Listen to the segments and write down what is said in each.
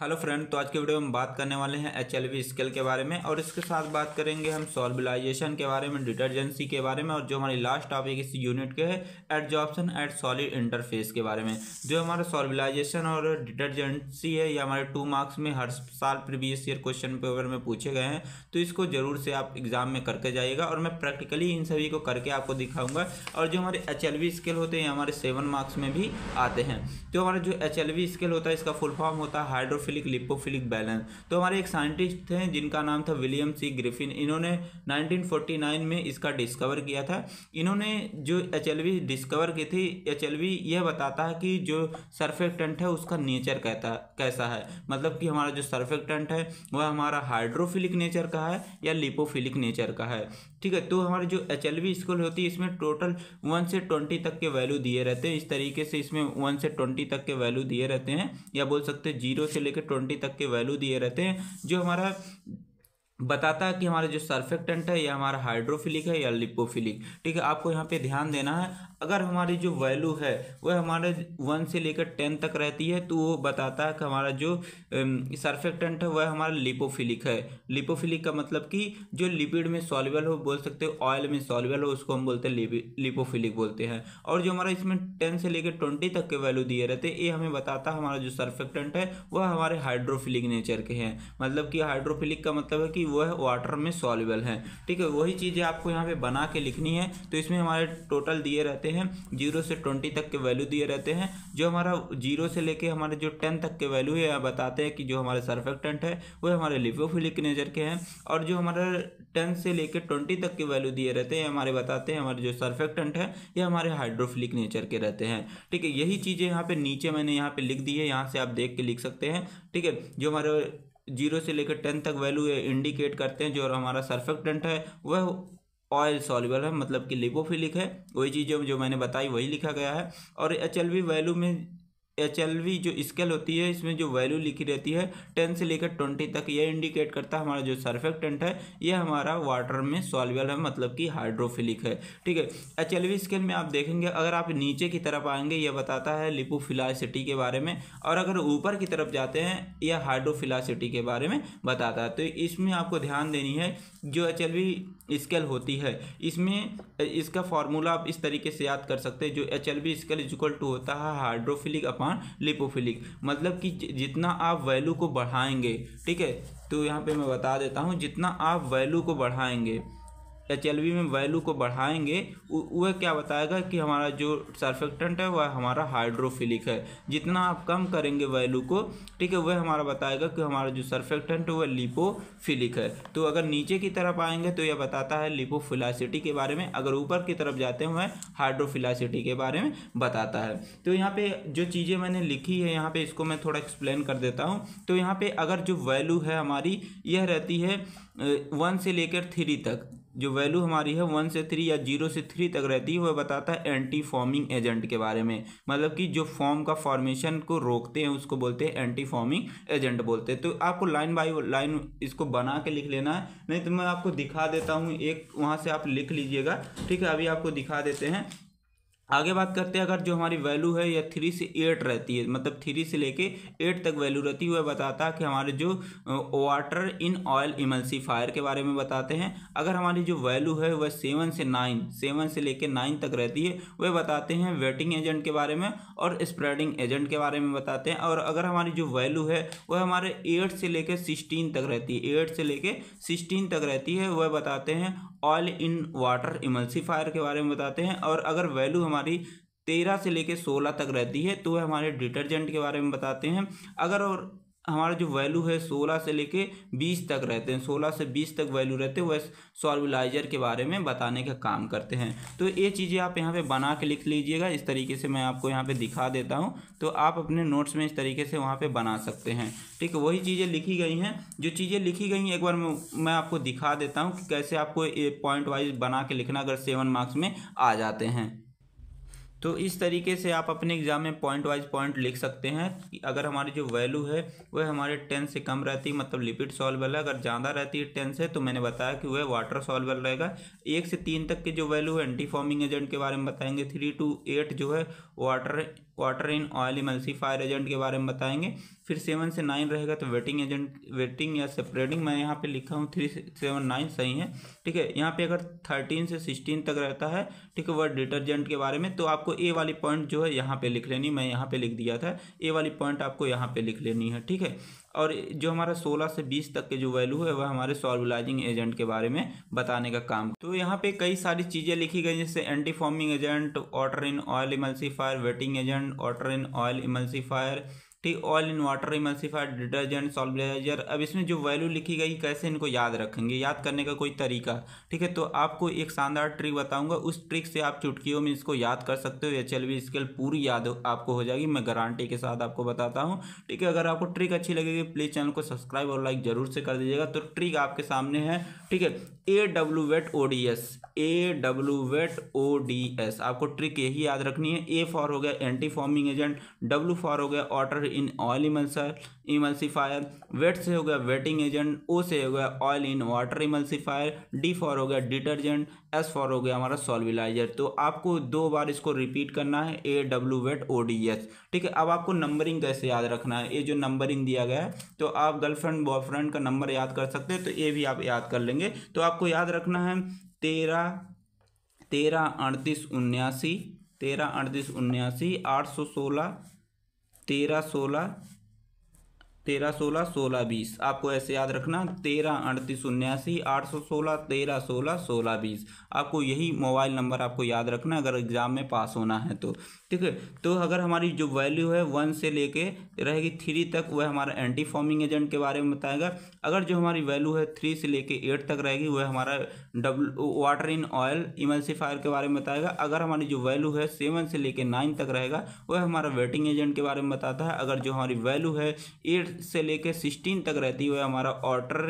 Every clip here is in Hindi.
हेलो फ्रेंड तो आज के वीडियो में बात करने वाले हैं एच एल वी स्केल के बारे में और इसके साथ बात करेंगे हम सॉल्बिलाइजेशन के बारे में डिटर्जेंसी के बारे में और जो हमारी लास्ट टॉपिक इस यूनिट के है एडजॉप्शन एट सॉलिड इंटरफेस के बारे में जो हमारा सॉल्बिलाइजेशन और डिटर्जेंसी है ये हमारे टू मार्क्स में हर साल प्रीवियस ईयर क्वेश्चन पेपर में पूछे गए हैं तो इसको ज़रूर से आप एग्ज़ाम में करके जाइएगा और मैं प्रैक्टिकली इन सभी को करके आपको दिखाऊँगा और जो हमारे एच एल वी स्केल होते हैं हमारे सेवन मार्क्स में भी आते हैं तो हमारा जो एच एल वी स्केल होता है इसका फुल फॉर्म होता है हाइड्रो हाइड्रोफिलिक लिपोफिलिक बैलेंस तो हमारे एक साइंटिस्ट थे जिनका नाम था विलियम सी ग्रिफिन इन्होंने 1949 में इसका डिस्कवर किया था इन्होंने जो एच डिस्कवर की थी एच यह बताता है कि जो सर्फेक्टेंट है उसका नेचर कहता कैसा है मतलब कि हमारा जो सर्फेक्टेंट है वह हमारा हाइड्रोफिलिक नेचर का है या लिपोफिलिक नेचर का है ठीक है तो हमारे जो एच एल स्कूल होती है इसमें टोटल वन से ट्वेंटी तक के वैल्यू दिए रहते हैं इस तरीके से इसमें वन से ट्वेंटी तक के वैल्यू दिए रहते हैं या बोल सकते हैं जीरो से लेकर लेकर ट्वेंटी तक के वैल्यू दिए रहते हैं जो हमारा बताता है कि हमारा जो सर्फेक्टेंट है या हमारा हाइड्रोफिलिक है या लिपोफिलिक ठीक है आपको यहाँ पे ध्यान देना है अगर हमारी जो वैल्यू है वह हमारे वन से लेकर टेन तक रहती है तो वो बताता है कि हमारा जो सर्फेक्टेंट है वह हमारा लिपोफिलिक है लिपोफिलिक का मतलब कि जो लिपिड में सॉल्युबल हो बोल सकते हो ऑयल में सॉल्युबल हो उसको हम बोलते हैं लिपोफिलिक बोलते हैं और जो हमारा इसमें टेन से लेकर ट्वेंटी तक के वैल्यू दिए रहते हैं ये हमें बताता है हमारा जो सर्फेक्टेंट है वह हमारे हाइड्रोफिलिक नेचर के हैं मतलब कि हाइड्रोफिलिक का मतलब है कि वह वाटर में सॉल्युबल है ठीक है वही चीज़ें आपको यहाँ पर बना के लिखनी है तो इसमें हमारे टोटल दिए रहते हैं हैं जीरो से ट्वेंटी तक के वैल्यू दिए रहते हैं जो हमारा जीरो से लेके हमारे जो टेन तक के वैल्यू है बताते हैं कि जो हमारे सर्फेक्टेंट है वो हमारे लिपोफिलिक नेचर के हैं और जो हमारा टेन से लेके ट्वेंटी तक के वैल्यू दिए रहते हैं हमारे बताते हैं हमारे जो सर्फेक्टेंट है ये हमारे हाइड्रोफिलिक नेचर के रहते हैं ठीक है यही चीज़ें यहाँ पर नीचे मैंने यहाँ पर लिख दी है यहाँ से आप देख के लिख सकते हैं ठीक है जो हमारे जीरो से लेकर टेन तक वैल्यू इंडिकेट करते हैं जो हमारा सर्फेक्टेंट है वह ऑयल सॉल्यूबल है मतलब कि लिपोफिलिक है वही चीज़ जो मैंने बताई वही लिखा गया है और एच वैल्यू में एच जो स्केल होती है इसमें जो वैल्यू लिखी रहती है टेन से लेकर ट्वेंटी तक यह इंडिकेट करता है हमारा जो सर्फेक्टेंट है यह हमारा वाटर में सॉल्वेबल है मतलब कि हाइड्रोफिलिक है ठीक है एच स्केल में आप देखेंगे अगर आप नीचे की तरफ आएंगे यह बताता है लिपोफिलासिटी के बारे में और अगर ऊपर की तरफ जाते हैं यह हाइड्रोफिलासिटी के बारे में बताता है तो इसमें आपको ध्यान देनी है जो एच स्केल होती है इसमें इसका फॉर्मूला आप इस तरीके से याद कर सकते हैं जो H L V scale is equal to होता है हाइड्रोफिलिक अपॉन अपॉन लिपोफिलिक मतलब कि जितना आप वैल्यू को बढ़ाएंगे ठीक है तो यहाँ पे मैं बता देता हूँ जितना आप वैल्यू को बढ़ाएंगे एच में वैल्यू को बढ़ाएंगे वह क्या बताएगा कि हमारा जो सरफेक्टेंट है वह हमारा हाइड्रोफिलिक है जितना आप कम करेंगे वैल्यू को ठीक है वह हमारा बताएगा कि हमारा जो सरफेक्टेंट है वह लिपोफिलिक है तो अगर नीचे की तरफ आएंगे तो यह बताता है लिपोफिलासिटी के बारे में अगर ऊपर की तरफ जाते हैं वह हाइड्रोफिलासिटी के बारे में बताता है तो यहाँ पर जो चीज़ें मैंने लिखी है यहाँ पर इसको मैं थोड़ा एक्सप्लेन कर देता हूँ तो यहाँ पर अगर जो वैल्यू है हमारी यह रहती है वन से लेकर थ्री तक जो वैल्यू हमारी है वन से थ्री या जीरो से थ्री तक रहती है वह बताता है एंटी फॉर्मिंग एजेंट के बारे में मतलब कि जो फॉर्म का फॉर्मेशन को रोकते हैं उसको बोलते हैं एंटी फॉर्मिंग एजेंट बोलते हैं तो आपको लाइन बाय लाइन इसको बना के लिख लेना है नहीं तो मैं आपको दिखा देता हूँ एक वहाँ से आप लिख लीजिएगा ठीक है अभी आपको दिखा देते हैं आगे बात करते हैं अगर जो हमारी वैल्यू है या थ्री से एट रहती है मतलब थ्री से लेके एट तक वैल्यू रहती है वह बताता है कि हमारे जो वाटर इन ऑयल इमल्सीफायर के बारे में बताते हैं अगर हमारी जो वैल्यू है वह सेवन से नाइन सेवन से लेके नाइन तक रहती है वह बताते हैं वेटिंग एजेंट के बारे में और स्प्रेडिंग एजेंट के बारे में बताते हैं और अगर हमारी जो वैल्यू है वह हमारे एट से लेकर सिक्सटीन तक रहती है एट से लेकर सिक्सटीन तक रहती है वह बताते हैं ऑयल इन वाटर इमल्सीफायर के बारे में बताते हैं और अगर वैल्यू हमारी तेरह से लेकर सोलह तक रहती है तो वह हमारे डिटर्जेंट के बारे में बताते हैं अगर और हमारा जो वैल्यू है सोलह से लेके बीस तक रहते हैं सोलह से बीस तक वैल्यू रहते हैं वह सॉल्वलाइजर के बारे में बताने का काम करते हैं तो ये चीज़ें आप यहाँ पे बना के लिख लीजिएगा इस तरीके से मैं आपको यहाँ पे दिखा देता हूँ तो आप अपने नोट्स में इस तरीके से वहाँ पे बना सकते हैं ठीक है वही चीज़ें लिखी गई हैं जो चीज़ें लिखी गई हैं एक बार मैं आपको दिखा देता हूँ कि कैसे आपको ये पॉइंट वाइज बना के लिखना अगर सेवन मार्क्स में आ जाते हैं तो इस तरीके से आप अपने एग्ज़ाम में पॉइंट वाइज पॉइंट लिख सकते हैं कि अगर हमारी जो वैल्यू है वह हमारे टेन से कम रहती है मतलब लिपिड सॉल्वल है अगर ज़्यादा रहती है टेन से तो मैंने बताया कि वह वाटर सॉल्वल रहेगा एक से तीन तक की जो वैल्यू है एंटी फॉर्मिंग एजेंट के बारे में बताएंगे थ्री टू एट जो है water quarter in oil emulsifier agent के बारे में बताएंगे फिर सेवन से नाइन रहेगा तो वेटिंग एजेंट वेटिंग या सेपरेटिंग मैं यहाँ पे लिखा हूँ थ्री सेवन नाइन सही है ठीक है यहाँ पे अगर थर्टीन से सिक्सटीन तक रहता है ठीक है वह डिटर्जेंट के बारे में तो आपको ए वाली पॉइंट जो है यहाँ पे लिख लेनी मैं यहाँ पे लिख दिया था ए वाली पॉइंट आपको यहाँ पे लिख लेनी है ठीक है और जो हमारा 16 से 20 तक के जो वैल्यू है वह हमारे सॉल्वलाइजिंग एजेंट के बारे में बताने का काम तो यहाँ पे कई सारी चीज़ें लिखी गई जैसे anti foaming agent water in oil emulsifier wetting agent water in oil emulsifier ठीक oil in water emulsifier detergent solubiliser अब इसमें जो वैल्यू लिखी गई कैसे इनको याद रखेंगे याद करने का कोई तरीका ठीक है तो आपको एक शानदार ट्रिक बताऊंगा उस ट्रिक से आप चुटकियों में इसको याद कर सकते हो एच एल वी स्केल पूरी याद आपको हो जाएगी मैं गारंटी के साथ आपको बताता हूँ ठीक है अगर आपको ट्रिक अच्छी लगेगी प्लीज़ चैनल को सब्सक्राइब और लाइक जरूर से कर दीजिएगा तो ट्रिक आपके सामने है ठीक है A W wet O D S A W wet O D S आपको ट्रिक यही याद रखनी है ए फॉर हो गया anti foaming agent W for हो गया water in oil emulsifier emulsifier wet से हो गया वेटिंग एजेंट ओ से हो गया oil in water emulsifier D for हो गया डिटर्जेंट एस फॉर हो गया हमारा सॉल्विलाइजर तो आपको दो बार इसको रिपीट करना है A W wet O D S ठीक है अब आपको नंबरिंग कैसे याद रखना है ये जो नंबरिंग दिया गया है तो आप गर्लफ्रेंड बॉयफ्रेंड का नंबर याद कर सकते हैं तो ये भी आप याद कर लेंगे तो आपको याद रखना है तेरह तेरह अड़तीस उन्यासी तेरह अड़तीस उन्यासी आठ सौ सोलह तेरह सोलह तेरह सोलह सोलह बीस आपको ऐसे याद रखना तेरह अड़तीस उन्यासी आठ सौ सोलह तेरह सोलह सोलह बीस आपको यही मोबाइल नंबर आपको याद रखना अगर एग्ज़ाम में पास होना है तो ठीक है तो अगर हमारी जो वैल्यू है वन से लेके रहेगी थ्री तक वह हमारा एंटी फॉर्मिंग एजेंट के बारे में बताएगा अगर जो हमारी वैल्यू है थ्री से लेके एट तक रहेगी वह हमारा W water in oil emulsifier के बारे में बताएगा अगर हमारी जो वैल्यू है सेवन से लेके नाइन तक रहेगा वह हमारा वेटिंग एजेंट के बारे में बताता है अगर जो हमारी वैल्यू है एट से लेके सिक्सटीन तक रहती है वह हमारा water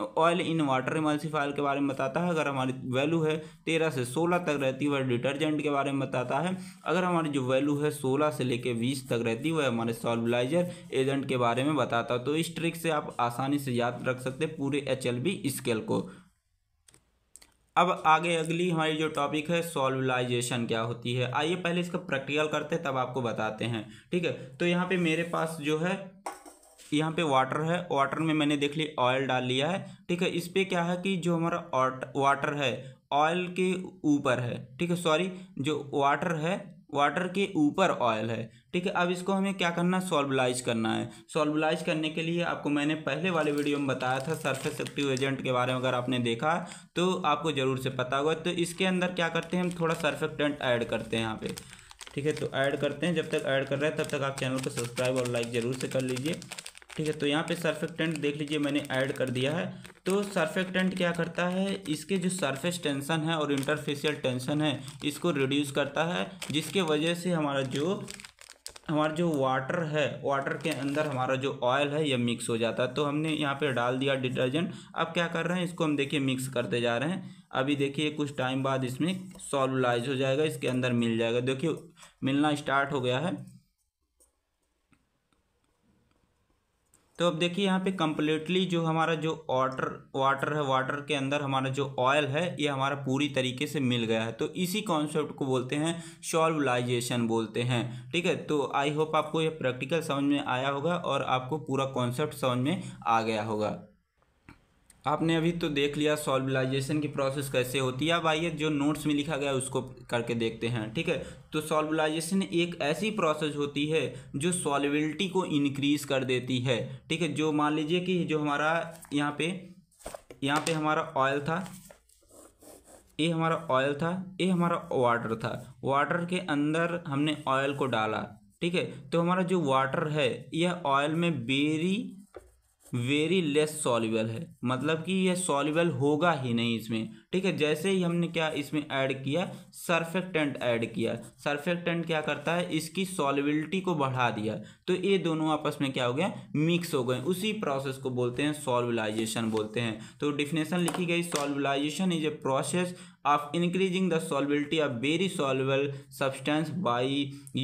oil in water emulsifier के बारे में बताता है अगर हमारी वैल्यू है तेरह से सोलह तक रहती है वह डिटर्जेंट के बारे में बताता है अगर हमारी जो वैल्यू है सोलह से लेकर बीस तक रहती है वह हमारे सॉल्बलाइजर एजेंट के बारे में बताता है तो इस ट्रिक से आप आसानी से याद रख सकते हैं पूरे एच स्केल को अब आगे अगली हमारी जो टॉपिक है सॉल्वलाइजेशन क्या होती है आइए पहले इसका प्रैक्टिकल करते हैं तब आपको बताते हैं ठीक है तो यहाँ पे मेरे पास जो है यहाँ पे वाटर है वाटर में मैंने देख ली ऑयल डाल लिया है ठीक है इस पर क्या है कि जो हमारा वाटर है ऑयल के ऊपर है ठीक है सॉरी जो वाटर है वाटर के ऊपर ऑयल है ठीक है अब इसको हमें क्या करना है सॉल्वलाइज करना है सॉल्वलाइज करने के लिए आपको मैंने पहले वाले वीडियो में बताया था सरफेस एक्टिव एजेंट के बारे में अगर आपने देखा तो आपको ज़रूर से पता होगा तो इसके अंदर क्या करते हैं हम थोड़ा सर्फेक्टेंट ऐड करते हैं यहाँ पे ठीक है तो ऐड करते हैं जब तक ऐड कर रहे हैं तब तक आप चैनल को सब्सक्राइब और लाइक ज़रूर से कर लीजिए ठीक है तो यहाँ पे सर्फेक्टेंट देख लीजिए मैंने ऐड कर दिया है तो सर्फेक्टेंट क्या करता है इसके जो सरफेस टेंशन है और इंटरफेशियल टेंशन है इसको रिड्यूस करता है जिसके वजह से हमारा जो हमारा जो वाटर है वाटर के अंदर हमारा जो ऑयल है यह मिक्स हो जाता है तो हमने यहाँ पे डाल दिया डिटर्जेंट अब क्या कर रहे हैं इसको हम देखिए मिक्स करते जा रहे हैं अभी देखिए कुछ टाइम बाद इसमें सॉलुलाइज हो जाएगा इसके अंदर मिल जाएगा देखिए मिलना स्टार्ट हो गया है तो अब देखिए यहाँ पे कम्प्लीटली जो हमारा जो वाटर वाटर है वाटर के अंदर हमारा जो ऑयल है ये हमारा पूरी तरीके से मिल गया है तो इसी कॉन्सेप्ट को बोलते हैं सॉल्वलाइजेशन बोलते हैं ठीक है तो आई होप आपको ये प्रैक्टिकल समझ में आया होगा और आपको पूरा कॉन्सेप्ट समझ में आ गया होगा आपने अभी तो देख लिया सॉल्वलाइजेशन की प्रोसेस कैसे होती है अब आइए जो नोट्स में लिखा गया उसको करके देखते हैं ठीक है तो सॉल्वलाइजेशन एक ऐसी प्रोसेस होती है जो सॉल्विलिटी को इनक्रीज कर देती है ठीक है जो मान लीजिए कि जो हमारा यहाँ पे यहाँ पे हमारा ऑयल था ये हमारा ऑयल था ये हमारा वाटर था वाटर के अंदर हमने ऑयल को डाला ठीक है तो हमारा जो वाटर है यह ऑयल में बेरी वेरी लेस सॉल्यूबल है मतलब कि यह सॉल्यूबल होगा ही नहीं इसमें ठीक है जैसे ही हमने क्या इसमें ऐड किया सरफेक्टेंट ऐड किया सरफेक्टेंट क्या करता है इसकी सॉल्युबिलिटी को बढ़ा दिया तो ये दोनों आपस में क्या हो गया मिक्स हो गए उसी प्रोसेस को बोलते हैं सॉल्युबलाइजेशन बोलते हैं तो डिफिनेशन लिखी गई solubilization is a process of increasing the solubility of very soluble substance by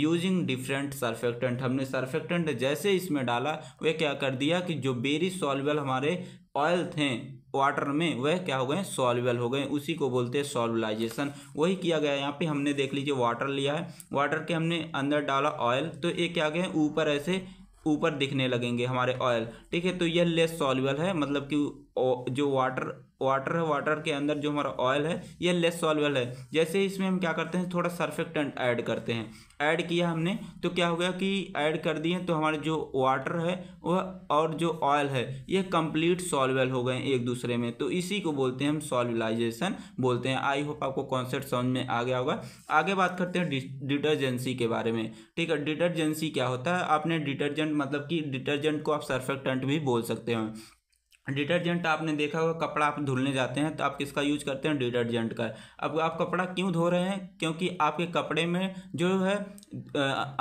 using different surfactant हमने surfactant जैसे इसमें डाला वह क्या कर दिया कि जो very soluble हमारे ऑयल थे वाटर में वह क्या हो गए सॉलबल हो गए उसी को बोलते हैं सॉल्वलाइजेशन वही किया गया यहाँ पे हमने देख लीजिए वाटर लिया है वाटर के हमने अंदर डाला ऑयल तो ये क्या गए ऊपर ऐसे ऊपर दिखने लगेंगे हमारे ऑयल ठीक है तो यह लेस सॉल्वेल है मतलब कि जो वाटर वाटर है वाटर के अंदर जो हमारा ऑयल है यह लेस सॉल्वेबल है जैसे इसमें हम क्या करते हैं थोड़ा सर्फेक्टेंट ऐड करते हैं ऐड किया हमने तो क्या हो गया कि ऐड कर दिए तो हमारे जो वाटर है वह और जो ऑयल है यह कंप्लीट सॉल्वेबल हो गए एक दूसरे में तो इसी को बोलते हैं हम सॉल्वलाइजेशन बोलते हैं आई होप आपको कॉन्सेप्ट समझ में आ गया होगा आगे बात करते हैं डिटर्जेंसी के बारे में ठीक है डिटर्जेंसी क्या होता है आपने डिटर्जेंट मतलब कि डिटर्जेंट को आप सर्फेक्टेंट भी बोल सकते हैं डिटर्जेंट आपने देखा होगा कपड़ा आप धुलने जाते हैं तो आप किसका यूज करते हैं डिटर्जेंट का अब आप कपड़ा क्यों धो रहे हैं क्योंकि आपके कपड़े में जो है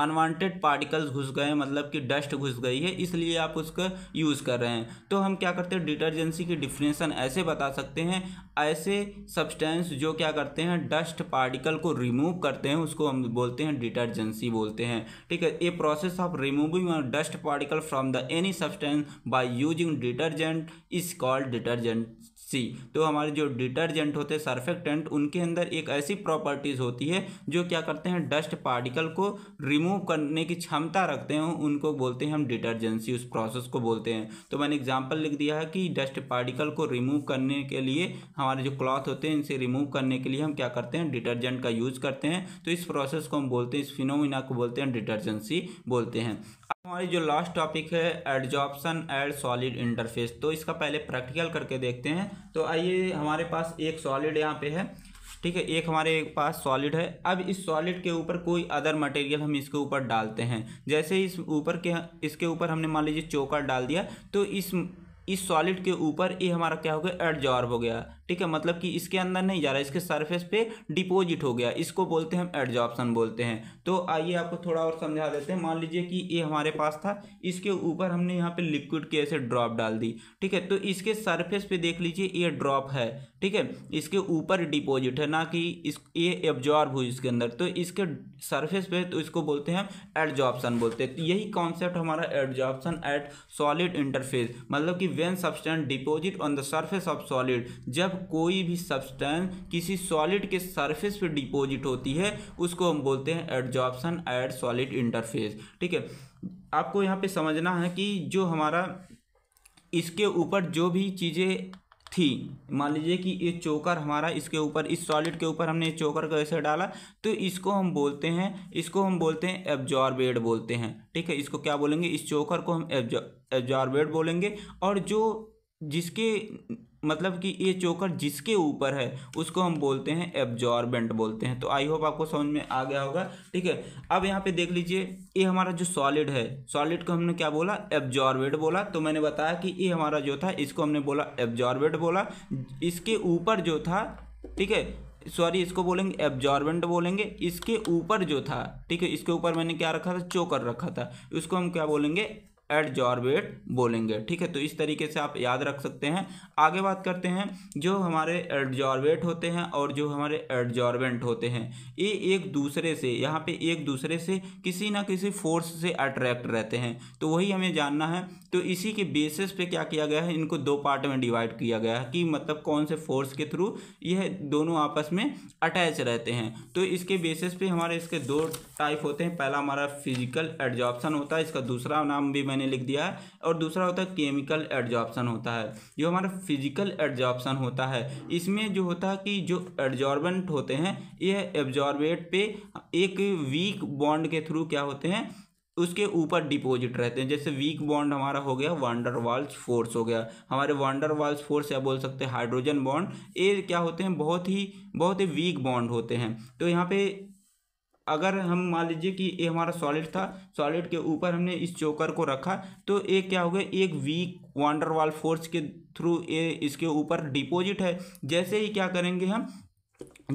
अनवांटेड पार्टिकल्स घुस गए मतलब कि डस्ट घुस गई है इसलिए आप उसका यूज़ कर रहे हैं तो हम क्या करते हैं डिटर्जेंसी की डिफिनेशन ऐसे बता सकते हैं ऐसे सब्सटेंस जो क्या करते हैं डस्ट पार्टिकल को रिमूव करते हैं उसको हम बोलते हैं डिटर्जेंसी बोलते हैं ठीक है ये process of removing dust particle from the any substance by using detergent is called detergency तो हमारे जो डिटर्जेंट होते हैं सर्फेक्टेंट उनके अंदर एक ऐसी प्रॉपर्टीज़ होती है जो क्या करते हैं डस्ट पार्टिकल को रिमूव करने की क्षमता रखते हैं उनको बोलते हैं हम डिटर्जेंसी उस प्रोसेस को बोलते हैं तो मैंने एग्जाम्पल लिख दिया है कि डस्ट पार्टिकल को रिमूव करने के लिए हमारे जो क्लॉथ होते हैं इनसे रिमूव करने के लिए हम क्या करते हैं डिटर्जेंट का यूज़ करते हैं तो इस प्रोसेस को हम बोलते हैं इस फिनोमिना को बोलते हैं डिटर्जेंसी बोलते हैं हमारी जो लास्ट टॉपिक है एडजॉपसन एड सॉलिड इंटरफेस तो इसका पहले प्रैक्टिकल करके देखते हैं तो आइए हमारे पास एक सॉलिड यहाँ पे है ठीक है एक हमारे पास सॉलिड है अब इस सॉलिड के ऊपर कोई अदर मटेरियल हम इसके ऊपर डालते हैं जैसे इस ऊपर के इसके ऊपर हमने मान लीजिए चोकर डाल दिया तो इस इस सॉलिड के ऊपर ये हमारा क्या हो गया एडजॉर्ब हो गया ठीक है मतलब कि इसके अंदर नहीं जा रहा इसके सरफेस पे डिपॉजिट हो गया इसको बोलते हैं हम एडजॉप्शन बोलते हैं तो आइए आपको थोड़ा और समझा देते हैं मान लीजिए कि ये हमारे पास था इसके ऊपर हमने यहाँ पे लिक्विड की ऐसे ड्रॉप डाल दी ठीक है तो इसके सरफेस पे देख लीजिए ये ड्रॉप है ठीक है इसके ऊपर डिपॉजिट है ना कि इस ये एब्जॉर्ब हुई इसके अंदर तो इसके सर्फेस पे तो इसको बोलते हैं एडजॉप्शन बोलते हैं तो यही कॉन्सेप्ट हमारा एडजॉप्शन एट सॉलिड इंटरफेस मतलब कि when substance deposit on the surface of solid जब कोई भी सब्सटेंस किसी सॉलिड के सरफेस पे डिपॉजिट होती है उसको हम बोलते हैं एडजॉर्प्शन एड सॉलिड इंटरफेस ठीक है आपको यहाँ पे समझना है कि जो हमारा इसके ऊपर जो भी चीज़ें थी मान लीजिए कि ये चोकर हमारा इसके ऊपर इस सॉलिड के ऊपर हमने चोकर को ऐसे डाला तो इसको हम बोलते हैं इसको हम बोलते हैं एब्जॉर्बेड बोलते हैं ठीक है इसको क्या बोलेंगे इस चोकर को हम एब्जॉर्बेड बोलेंगे और जो जिसके मतलब कि ये चोकर जिसके ऊपर है उसको हम बोलते हैं एब्जॉर्बेंट बोलते हैं तो आई होप आपको समझ में आ गया होगा ठीक है अब यहाँ पे देख लीजिए ये हमारा जो सॉलिड है सॉलिड को हमने क्या बोला एब्जॉर्बेंट बोला तो मैंने बताया कि ये हमारा जो था इसको हमने बोला एब्जॉर्बेंट बोला इसके ऊपर जो था ठीक है सॉरी इसको बोलेंगे एब्जॉर्बेंट बोलेंगे इसके ऊपर जो था ठीक है इसके ऊपर मैंने क्या रखा था चोकर रखा था उसको हम क्या बोलेंगे एडजॉर्बेट बोलेंगे ठीक है तो इस तरीके से आप याद रख सकते हैं आगे बात करते हैं जो हमारे एडजॉर्बेट होते हैं और जो हमारे एडजॉर्बेंट होते हैं ये एक दूसरे से यहाँ पे एक दूसरे से किसी ना किसी फोर्स से अट्रैक्ट रहते हैं तो वही हमें जानना है तो इसी के बेसिस पे क्या किया गया है इनको दो पार्ट में डिवाइड किया गया है कि मतलब कौन से फोर्स के थ्रू यह दोनों आपस में अटैच रहते हैं तो इसके बेसिस पे हमारे इसके दो टाइप होते हैं पहला हमारा फिजिकल एडजॉर्बसन होता है इसका दूसरा नाम भी मैंने लिख दिया है और दूसरा होता है केमिकल एडजॉर्प्शन होता है जो हमारा फिजिकल एडजॉर्प्शन होता है इसमें जो होता है कि जो एडजॉर्बेंट होते हैं यह एब्जॉर्बेट पे एक वीक बॉन्ड के थ्रू क्या होते हैं उसके ऊपर डिपॉजिट रहते हैं जैसे वीक बॉन्ड हमारा हो गया वांडर वाल्स फोर्स हो गया हमारे वांडर वाल्स फोर्स या बोल सकते हैं हाइड्रोजन बॉन्ड ये क्या होते हैं बहुत ही बहुत ही वीक बॉन्ड होते हैं तो यहाँ पे अगर हम मान लीजिए कि ये हमारा सॉलिड था सॉलिड के ऊपर हमने इस चोकर को रखा तो ये क्या हो गया एक वीक वांडरवाल फोर्स के थ्रू ये इसके ऊपर डिपॉजिट है जैसे ही क्या करेंगे हम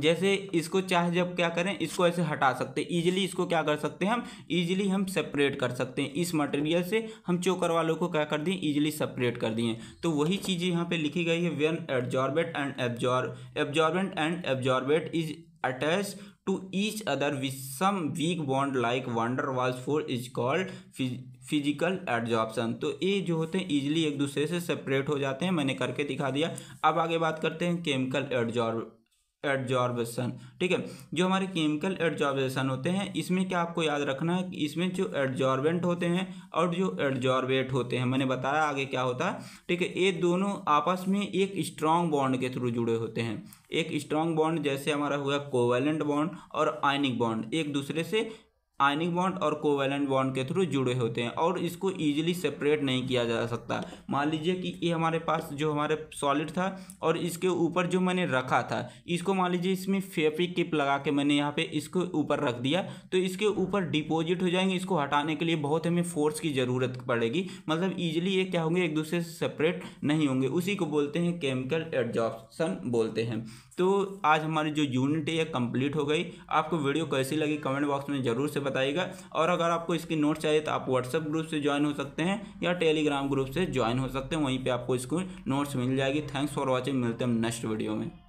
जैसे इसको चाहे जब क्या करें इसको ऐसे हटा सकते हैं ईजिली इसको क्या कर सकते हैं हम ईजिली हम सेपरेट कर सकते हैं इस मटेरियल से हम चोकर वालों को क्या कर दिए ईजिली सेपरेट कर दिए तो वही चीज़ यहाँ पे लिखी गई है when adsorbate and adsorb adsorbent and adsorbate is attach each other other some weak bond like van der van der Waals force is called physical adsorption तो ये जो होते हैं ईजिली एक दूसरे से सेपरेट हो जाते हैं मैंने करके दिखा दिया अब आगे बात करते हैं केमिकल एडजॉर्ब एडजॉर्बेशन ठीक है जो हमारे केमिकल एडजॉर्बेशन होते हैं इसमें क्या आपको याद रखना है कि इसमें जो एडजॉर्बेंट होते हैं और जो एडजॉर्बेट होते हैं मैंने बताया आगे क्या होता है ठीक है ये दोनों आपस में एक स्ट्रॉन्ग बॉन्ड के थ्रू जुड़े होते हैं एक स्ट्रॉन्ग बॉन्ड जैसे हमारा हुआ कोवेलेंट बॉन्ड और आयनिक बॉन्ड एक दूसरे से आयनिक बॉन्ड और कोवेलेंट बॉन्ड के थ्रू जुड़े होते हैं और इसको ईजिली सेपरेट नहीं किया जा सकता मान लीजिए कि ये हमारे पास जो हमारे सॉलिड था और इसके ऊपर जो मैंने रखा था इसको मान लीजिए इसमें फेब्रिक किप लगा के मैंने यहाँ पे इसको ऊपर रख दिया तो इसके ऊपर डिपोजिट हो जाएंगे इसको हटाने के लिए बहुत हमें फोर्स की ज़रूरत पड़ेगी मतलब ईजिली ये क्या होंगे एक दूसरे से सेपरेट नहीं होंगे उसी को बोलते हैं केमिकल एडजॉपन बोलते हैं तो आज हमारी जो यूनिट है यह कंप्लीट हो गई आपको वीडियो कैसी लगी कमेंट बॉक्स में ज़रूर से बता बताइएगा और अगर आपको इसकी नोट चाहिए तो आप व्हाट्सएप ग्रुप से ज्वाइन हो सकते हैं या टेलीग्राम ग्रुप से ज्वाइन हो सकते हैं वहीं पर आपको इसको नोट्स मिल जाएगी थैंक्स फॉर वॉचिंग मिलते हैं नेक्स्ट वीडियो में